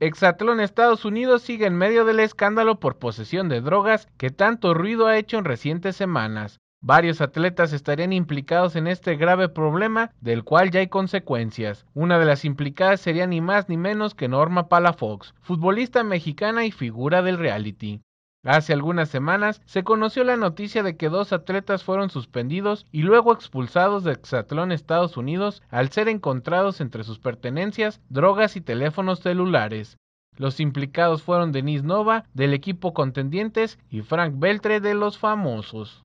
Exatlón Estados Unidos sigue en medio del escándalo por posesión de drogas que tanto ruido ha hecho en recientes semanas. Varios atletas estarían implicados en este grave problema del cual ya hay consecuencias. Una de las implicadas sería ni más ni menos que Norma Palafox, futbolista mexicana y figura del reality. Hace algunas semanas se conoció la noticia de que dos atletas fueron suspendidos y luego expulsados de Exatlón Estados Unidos al ser encontrados entre sus pertenencias drogas y teléfonos celulares. Los implicados fueron Denis Nova del equipo Contendientes y Frank Beltre de Los Famosos.